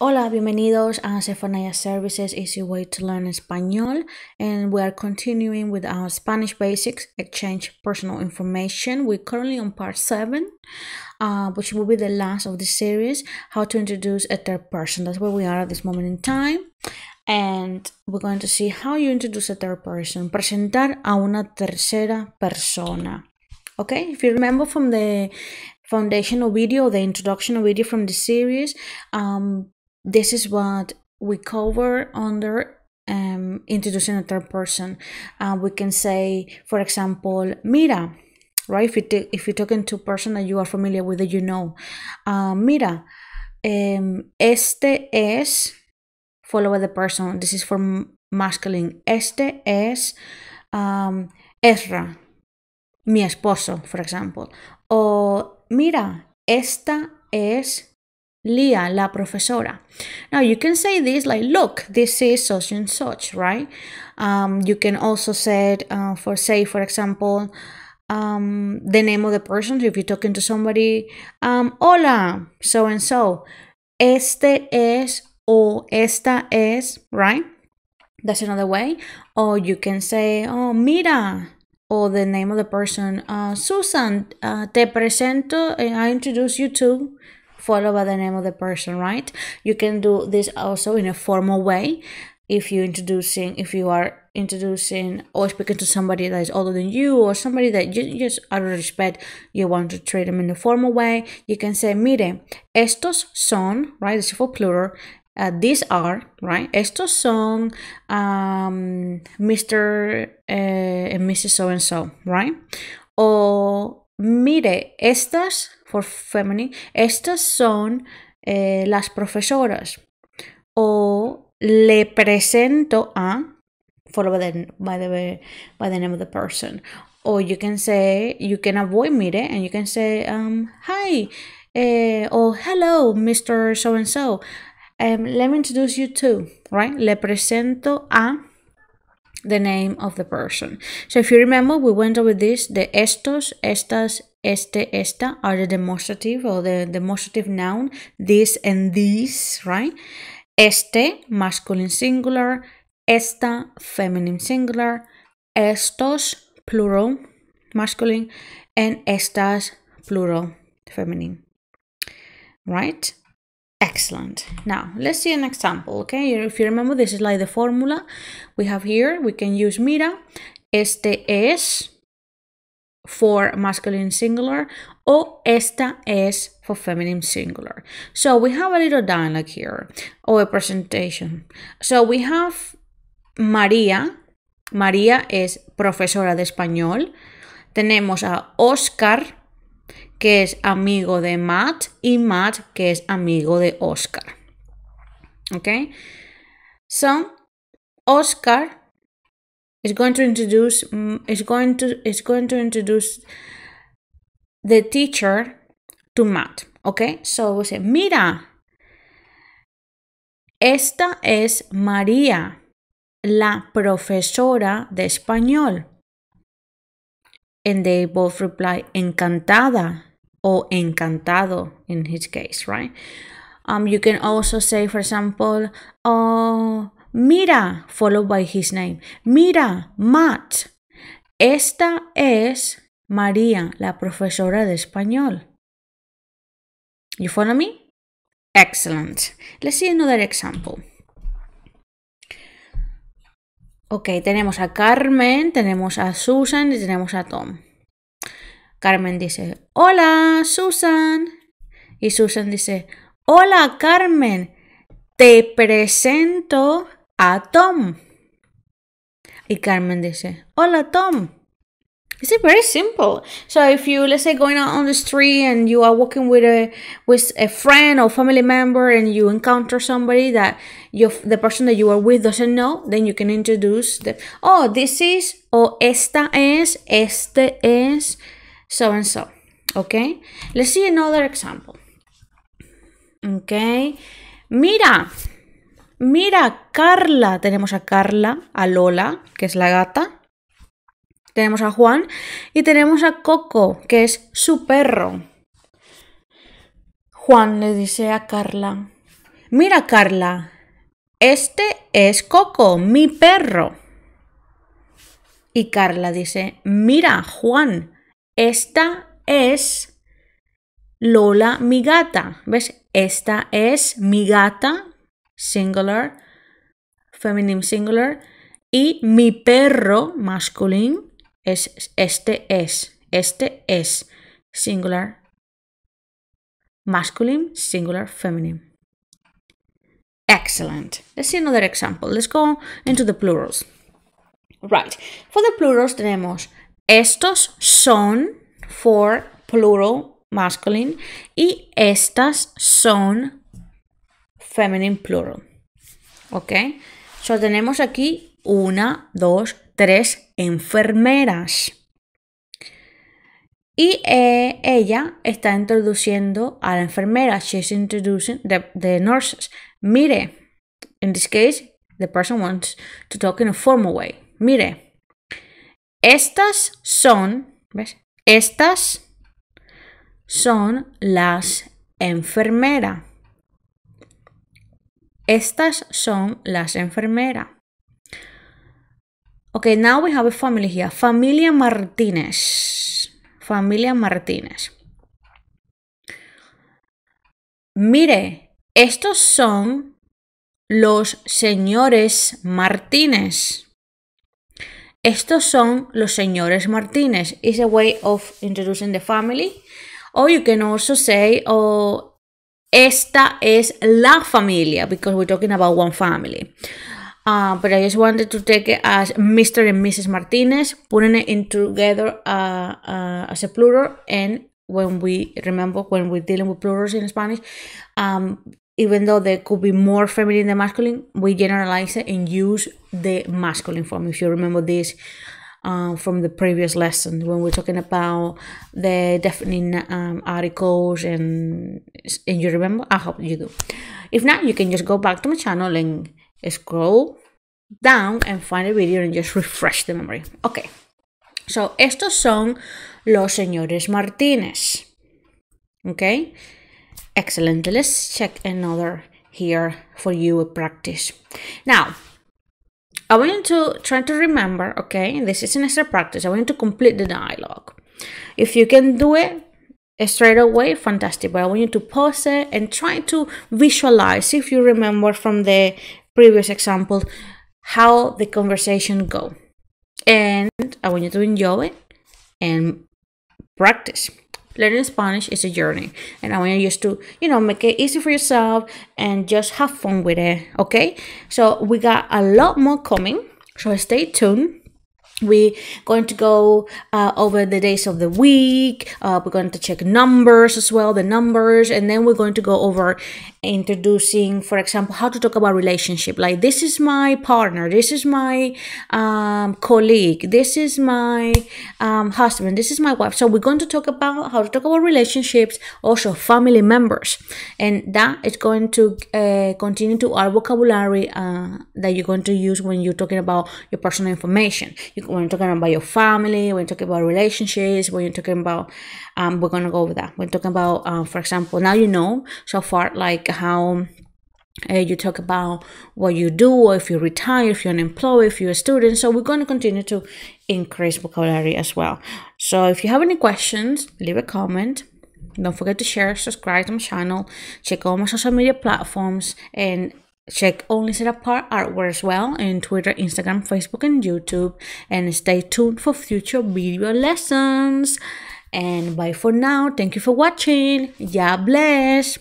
Hola, bienvenidos a Sephania Services Easy Way to Learn Español, and we are continuing with our Spanish Basics Exchange Personal Information. We're currently on part 7, uh, which will be the last of the series How to Introduce a Third Person. That's where we are at this moment in time, and we're going to see how you introduce a third person. Presentar a una tercera persona. Okay, if you remember from the foundational video, the introduction video from the series, um, this is what we cover under um, introducing a third person. Uh, we can say, for example, mira, right? If, you if you're talking to a person that you are familiar with, that you know, uh, mira, um, este es, follow by the person, this is for masculine, este es um, Ezra, mi esposo, for example. O mira, esta es Leah, la profesora. Now you can say this like, look, this is such and such, right? Um, you can also say, uh, for say, for example, um, the name of the person. If you're talking to somebody, um, hola, so and so. Este es o esta es, right? That's another way. Or you can say, oh, mira, or the name of the person. Uh, Susan, uh, te presento, eh, I introduce you to followed by the name of the person, right? You can do this also in a formal way if you're introducing if you are introducing or speaking to somebody that is older than you or somebody that you just out of respect you want to treat them in a formal way you can say mire estos son right this is for plural uh, these are right estos son um, mr uh, eh, and mrs so and so right or mire estas feminine, estas son eh, las profesoras. O le presento a, follow by the, by the, by the name of the person. Or you can say, you can avoid me there eh, and you can say, um, hi, eh, or hello, Mr. So and so. Um, let me introduce you to, right? Le presento a the name of the person. So if you remember, we went over this, the estos, estas, este, esta are the demonstrative or the demonstrative noun, this and these, right? Este, masculine singular, esta, feminine singular, estos, plural, masculine, and estas, plural, feminine, right? Excellent. Now, let's see an example, okay? If you remember, this is like the formula we have here. We can use mira. Este es, for masculine singular o esta es for feminine singular. So we have a little dialogue here or a presentation. So we have María. María es profesora de español. Tenemos a Oscar, que es amigo de Matt, y Matt, que es amigo de Oscar. ¿Ok? So, Oscar It's going to introduce mm, is going to is going to introduce the teacher to Matt. Okay, so we will say, mira, esta es María, la profesora de español. And they both reply, encantada or encantado in his case, right? Um, you can also say, for example, oh, Mira, followed by his name. Mira, Matt. Esta es María, la profesora de español. You follow me? Excellent. Let's see another example. Ok, tenemos a Carmen, tenemos a Susan y tenemos a Tom. Carmen dice, hola, Susan. Y Susan dice, hola, Carmen, te presento a Tom. Y Carmen dice, hola Tom. It's very simple. So if you let's say going out on the street and you are walking with a with a friend or family member and you encounter somebody that you the person that you are with doesn't know, then you can introduce them. oh this is or esta es este es so and so. Okay. Let's see another example. Okay. Mira. Mira, Carla. Tenemos a Carla, a Lola, que es la gata. Tenemos a Juan y tenemos a Coco, que es su perro. Juan le dice a Carla, mira Carla, este es Coco, mi perro. Y Carla dice, mira Juan, esta es Lola, mi gata. ¿Ves? Esta es mi gata singular, feminine singular, y mi perro masculine, es este es, este es singular masculine, singular, feminine. Excellent. Let's see another example. Let's go into the plurals. Right. For the plurals tenemos estos son for plural masculine y estas son feminine plural. ¿Ok? So tenemos aquí una, dos, tres enfermeras. Y eh, ella está introduciendo a la enfermera. She's introducing the, the nurses. Mire, in this case, the person wants to talk in a formal way. Mire, estas son, ¿ves? Estas son las enfermeras. Estas son las enfermeras. Okay, now we have a family here. Familia Martínez. Familia Martínez. Mire, estos son los señores Martínez. Estos son los señores Martínez. It's a way of introducing the family. Or you can also say, o Esta es la familia because we're talking about one family. Uh, but I just wanted to take it as Mr. and Mrs. Martinez, putting it in together uh, uh, as a plural. And when we remember, when we're dealing with plurals in Spanish, um, even though there could be more feminine than masculine, we generalize it and use the masculine form. If you remember this um, from the previous lesson when we're talking about the definite um, articles and and you remember i hope you do if not you can just go back to my channel and scroll down and find a video and just refresh the memory okay so estos son los señores martínez okay excellent let's check another here for you practice now I want you to try to remember, okay, this is an extra practice. I want you to complete the dialogue. If you can do it straight away, fantastic. But I want you to pause it and try to visualize if you remember from the previous example how the conversation go. And I want you to enjoy it and practice. Learning Spanish is a journey, and I want you just to, you know, make it easy for yourself and just have fun with it, okay? So, we got a lot more coming, so stay tuned. We're going to go uh, over the days of the week. Uh, we're going to check numbers as well, the numbers, and then we're going to go over introducing, for example, how to talk about relationship. Like this is my partner, this is my um, colleague, this is my um, husband, this is my wife. So we're going to talk about how to talk about relationships, also family members, and that is going to uh, continue to our vocabulary uh, that you're going to use when you're talking about your personal information. You when you're talking about your family, when you're talking about relationships, when you're talking about, um, we're gonna go over that. We're talking about, uh, for example, now you know so far like how uh, you talk about what you do, or if you retire, if you're an employee, if you're a student. So we're going to continue to increase vocabulary as well. So if you have any questions, leave a comment. Don't forget to share, subscribe to my channel, check all my social media platforms, and Check Only Set Apart artwork as well in Twitter, Instagram, Facebook, and YouTube. And stay tuned for future video lessons. And bye for now. Thank you for watching. Ya bless.